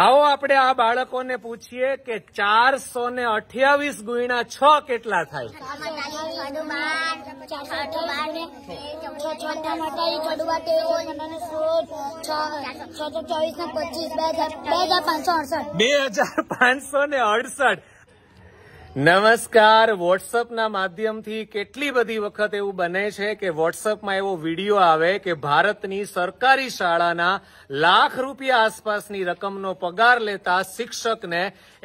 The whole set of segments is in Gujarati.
આવો આપણે આ બાળકોને પૂછીએ કે ચારસો ને અઠ્યાવીસ ગુણ્યા છ કેટલા થાય બે હજાર પાંચસો ને અડસઠ નમસ્કાર વોટ્સઅપના માધ્યમથી કેટલી બધી વખત એવું બને છે કે વોટ્સઅપમાં એવો વિડીયો આવે કે ભારતની સરકારી શાળાના લાખ રૂપિયા આસપાસની રકમનો પગાર લેતા શિક્ષકને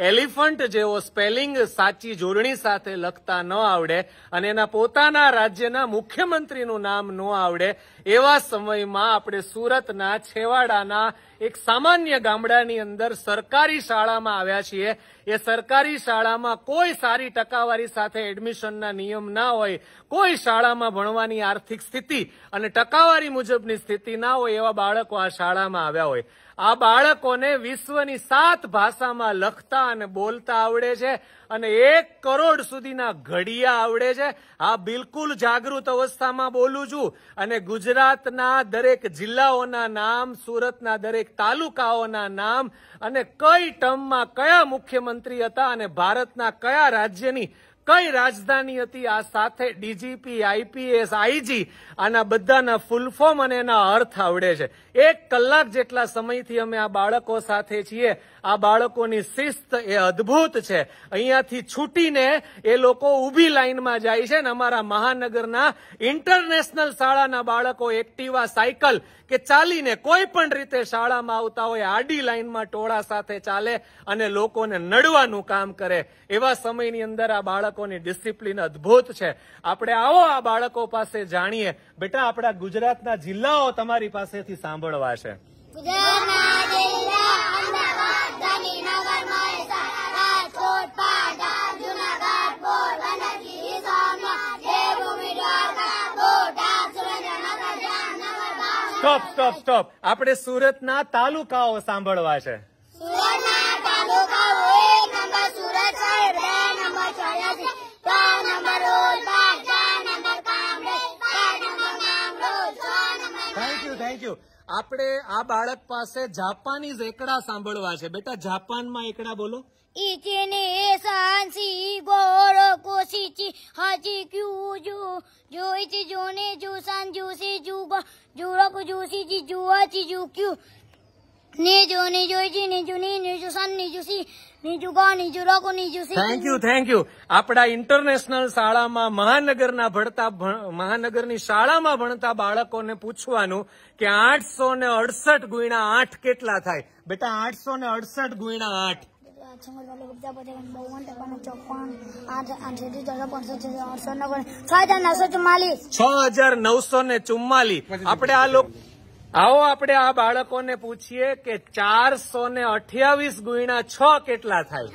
એલિફન્ટ જેવો સ્પેલિંગ સાચી જોડણી સાથે લખતા ન આવડે અને એના પોતાના રાજ્યના મુખ્યમંત્રીનું નામ ન આવડે એવા સમયમાં આપણે સુરતના છેવાડાના એક સામાન્ય ગામડાની અંદર સરકારી શાળામાં આવ્યા છીએ એ સરકારી શાળામાં કોઈ સારી ટકાવારી સાથે એડમિશનના નિયમ ના હોય કોઈ શાળામાં ભણવાની આર્થિક સ્થિતિ અને ટકાવારી મુજબની સ્થિતિ ના હોય એવા બાળકો આ શાળામાં આવ્યા હોય આ બાળકોને વિશ્વની સાત ભાષામાં લખતા અને બોલતા આવડે છે અને એક કરોડ સુધીના ઘડિયા આવડે છે આ બિલકુલ જાગૃત અવસ્થામાં બોલું છું અને ગુજરાતના દરેક જિલ્લાઓના નામ સુરતના દરેક તાલુકાઓના નામ અને કઈ ટર્મમાં કયા મુખ્યમંત્રી પ્રધાનમંત્રી હતા અને ભારતના કયા રાજ્યની કઈ રાજધાની હતી આ સાથે ડીજીપી આઈપીએસ આઈજી આના બધાના ફૂલફોર્મ અને એના અર્થ આવડે છે એક કલાક જેટલા સમયથી અમે આ બાળકો સાથે છીએ આ બાળકોની શિસ્ત એ અદભુત છે અહીંયાથી છૂટીને એ લોકો ઊભી લાઇનમાં જાય છે ને અમારા મહાનગરના ઇન્ટરનેશનલ શાળાના બાળકો એક્ટિવા સાયકલ કે ચાલીને કોઈ પણ રીતે શાળામાં આવતા હોય આડી લાઇનમાં ટોળા સાથે ચાલે અને લોકોને નડવાનું કામ કરે એવા સમયની અંદર આ બાળક બાળકોની ડિસિપ્લિન અદભુત છે આપણે આવો આ બાળકો પાસે જાણીએ બેટા આપણા ગુજરાતના જિલ્લાઓ તમારી પાસેથી સાંભળવા છે સ્ટોપ સ્ટોપ સ્ટોપ આપણે સુરતના તાલુકાઓ સાંભળવા છે સુરતના તાલુકાઓ એક નંબર આપણે આ બાળક પાસે જાપાનીઝ એકડા સાંભળવા છે બેટા જાપાનમાં એકડા બોલો ઇચિને સાંસી ગોરો કોશીચી હાજી ક્યુજુ જોઈચી જોને જુસાન જુસી જુગો જુરોક જુસીજી જુવાચી જુક્યુ નીજુ નીજુજી નીજુ ની નીજુ સન નીજુ સી નીજુ ગો નીજુ રોગો નીજુ સી થેન્ક યુ થેન્ક યુ આપણા ઇન્ટરનેશનલ શાળામાં મહાનગરના ભણતા મહાનગરની શાળામાં ભણતા બાળકોને પૂછવાનું કે આઠસો ને અડસઠ ગુણ્યા આઠ કેટલા થાય બેટા આઠસો ને અડસઠ ગુણ્યા આઠ છ હજાર નવસો ને ચુમ્માલીસ આપણે આ લોકો આવો આપણે આ બાળકોને પૂછીએ કે ચારસો ને અઠ્યાવીસ ગુણા છ કેટલા થાય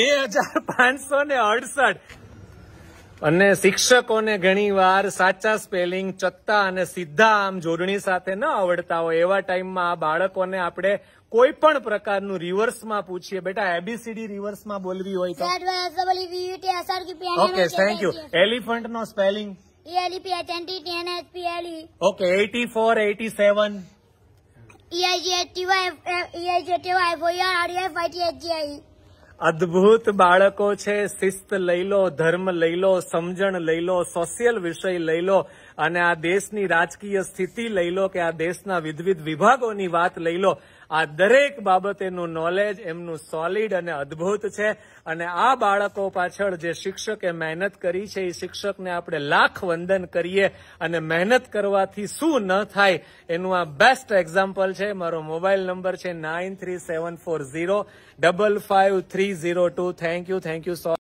બે હજાર પાંચસો ને અડસઠ અને શિક્ષકોને ઘણી વાર સાચા સ્પેલિંગ ચત્તા અને સીધા આમ જોડણી સાથે ન આવડતા હોય એવા ટાઈમમાં આ બાળકોને આપણે કોઈ પણ પ્રકારનું રિવર્સમાં પૂછીએ બેટા એબીસીડી રિવર્સમાં બોલવી હોય તો ઓકે થેન્ક યુ એલિફન્ટ નો spelling okay eighty four eighty seven અદભુત બાળકો છે શિસ્ત લઈ લો ધર્મ લઈ લો સમજણ લઈ લો સોશિયલ વિષય લઈ લો અને આ દેશની રાજકીય સ્થિતિ લઈ લો કે આ દેશના વિધવિધ વિભાગોની વાત લઈ લો આ દરેક બાબતેનું નોલેજ એમનું સોલિડ અને અદભુત છે અને આ બાળકો પાછળ જે શિક્ષકે મહેનત કરી છે એ શિક્ષકને આપણે લાખ વંદન કરીએ અને મહેનત કરવાથી શું ન થાય એનું આ બેસ્ટ એક્ઝામ્પલ છે મારો મોબાઈલ નંબર છે nine three seven four zero double five three zero two thank you thank you so